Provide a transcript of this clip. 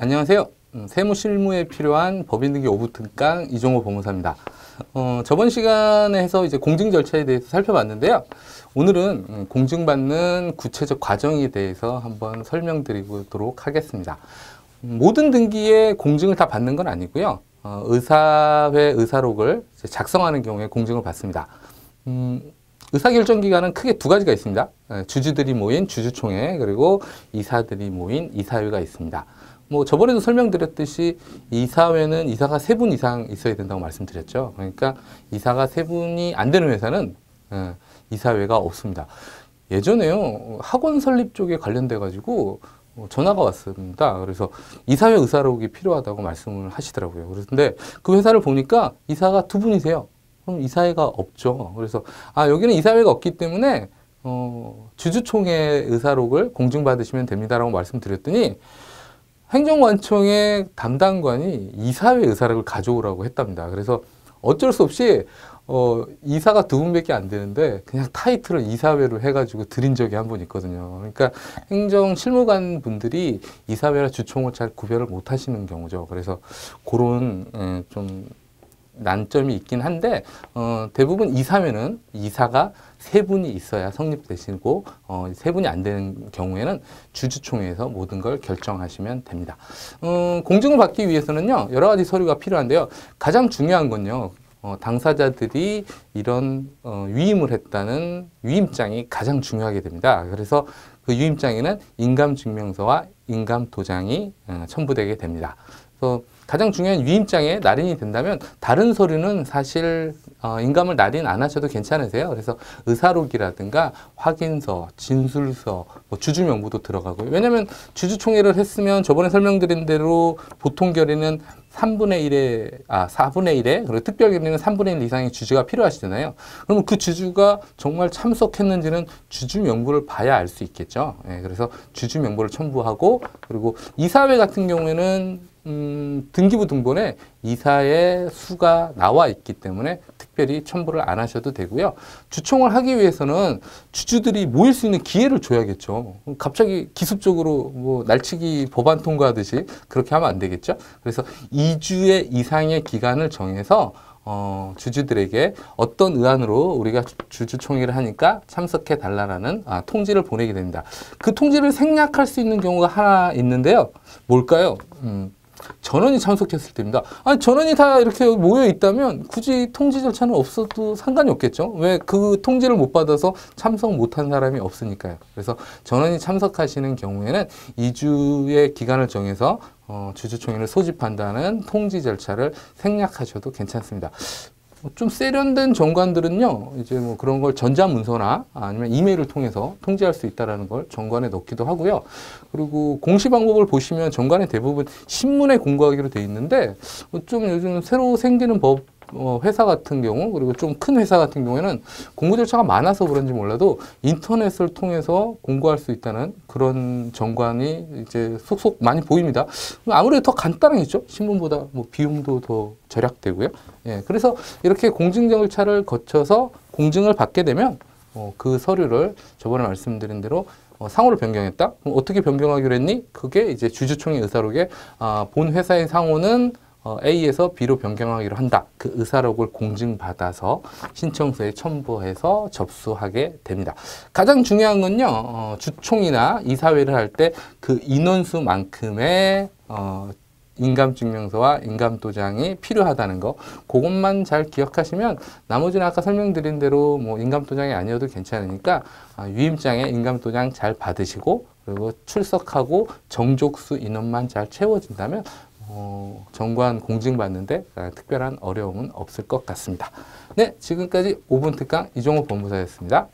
안녕하세요. 음, 세무 실무에 필요한 법인등기 오부특강 이종호 법무사입니다. 어, 저번 시간에 해서 이제 공증 절차에 대해서 살펴봤는데요. 오늘은 음, 공증받는 구체적 과정에 대해서 한번 설명드리도록 하겠습니다. 모든 등기에 공증을 다 받는 건 아니고요. 어, 의사회 의사록을 작성하는 경우에 공증을 받습니다. 음, 의사결정 기간은 크게 두 가지가 있습니다. 예, 주주들이 모인 주주총회 그리고 이사들이 모인 이사회가 있습니다. 뭐 저번에도 설명드렸듯이 이사회는 이사가 세 분 이상 있어야 된다고 말씀드렸죠. 그러니까 이사가 세분이안 되는 회사는 예, 이사회가 없습니다. 예전에요 학원 설립 쪽에 관련돼 가지고 뭐 전화가 왔습니다. 그래서 이사회 의사록이 필요하다고 말씀을 하시더라고요. 그런데 그 회사를 보니까 이사가 두 분이세요. 그럼 이사회가 없죠. 그래서 아 여기는 이사회가 없기 때문에 어, 주주총회 의사록을 공증받으시면 됩니다라고 말씀드렸더니 행정관청의 담당관이 이사회 의사락을 가져오라고 했답니다. 그래서 어쩔 수 없이 어, 이사가 두 분밖에 안 되는데 그냥 타이틀을 이사회로 해가지고 드린 적이 한 번 있거든요. 그러니까 행정 실무관 분들이 이사회와 주총을 잘 구별을 못 하시는 경우죠. 그래서 그런 음, 좀 난점이 있긴 한데 어, 대부분 이사면은 이사가 세 분이 있어야 성립되시고 어, 세 분이 안 되는 경우에는 주주총회에서 모든 걸 결정하시면 됩니다. 음, 어, 공증을 받기 위해서는요 여러 가지 서류가 필요한데요 가장 중요한 건요 어, 당사자들이 이런 어, 위임을 했다는 위임장이 가장 중요하게 됩니다. 그래서 그 유임장에는 인감증명서와 인감도장이 어, 첨부되게 됩니다. 그래서 어, 가장 중요한 위임장에 날인이 된다면 다른 서류는 사실 어, 인감을 날인 안 하셔도 괜찮으세요. 그래서 의사록이라든가 확인서, 진술서, 뭐 주주명부도 들어가고요. 왜냐하면 주주총회를 했으면 저번에 설명드린 대로 보통 결의는 3분의 1에, 아, 4분의 1에, 그리고 특별 결의는 3분의 1 이상의 주주가 필요하시잖아요. 그러면 그 주주가 정말 참석했는지는 주주 명부를 봐야 알 수 있겠죠. 예, 그래서 주주 명부를 첨부하고, 그리고 이사회 같은 경우에는 음, 등기부 등본에 이사의 수가 나와 있기 때문에 특별히 첨부를 안 하셔도 되고요. 주총을 하기 위해서는 주주들이 모일 수 있는 기회를 줘야겠죠. 갑자기 기습적으로 뭐 날치기 법안 통과하듯이 그렇게 하면 안 되겠죠. 그래서 2주의 이상의 기간을 정해서 어, 주주들에게 어떤 의안으로 우리가 주주총회를 하니까 참석해 달라라는 아, 통지를 보내게 됩니다. 그 통지를 생략할 수 있는 경우가 하나 있는데요. 뭘까요? 음, 전원이 참석했을 때입니다. 아니 전원이 다 이렇게 모여 있다면 굳이 통지 절차는 없어도 상관이 없겠죠. 왜 그 통지를 못 받아서 참석 못한 사람이 없으니까요. 그래서 전원이 참석하시는 경우에는 2주의 기간을 정해서 어, 주주총회를 소집한다는 통지 절차를 생략하셔도 괜찮습니다. 뭐 좀 세련된 정관들은요, 이제 뭐 그런 걸 전자문서나 아니면 이메일을 통해서 통지할수 있다는 걸 정관에 넣기도 하고요. 그리고 공시 방법을 보시면 정관에 대부분 신문에 공고하기로 돼 있는데 뭐 좀 요즘 새로 생기는 법 어, 회사 같은 경우 그리고 좀 큰 회사 같은 경우에는 공부 절차가 많아서 그런지 몰라도 인터넷을 통해서 공부할 수 있다는 그런 정관이 이제 속속 많이 보입니다. 아무래도 더 간단하겠죠. 신문보다 뭐 비용도 더 절약되고요. 예, 그래서 이렇게 공증 절차를 거쳐서 공증을 받게 되면 어, 그 서류를 저번에 말씀드린 대로 어, 상호를 변경했다. 그럼 어떻게 변경하기로 했니? 그게 이제 주주총회 의사록에 아, 본 회사의 상호는 어, A에서 B로 변경하기로 한다. 그 의사록을 공증받아서 신청서에 첨부해서 접수하게 됩니다. 가장 중요한 건요. 어, 주총이나 이사회를 할 때 그 인원수만큼의 어, 인감증명서와 인감도장이 필요하다는 거 그것만 잘 기억하시면 나머지는 아까 설명드린 대로 뭐 인감도장이 아니어도 괜찮으니까 아, 유임장에 인감도장 잘 받으시고 그리고 출석하고 정족수 인원만 잘 채워진다면 어, 정관 공증받는데 아, 특별한 어려움은 없을 것 같습니다. 네, 지금까지 5분 특강 이종호 본부사였습니다.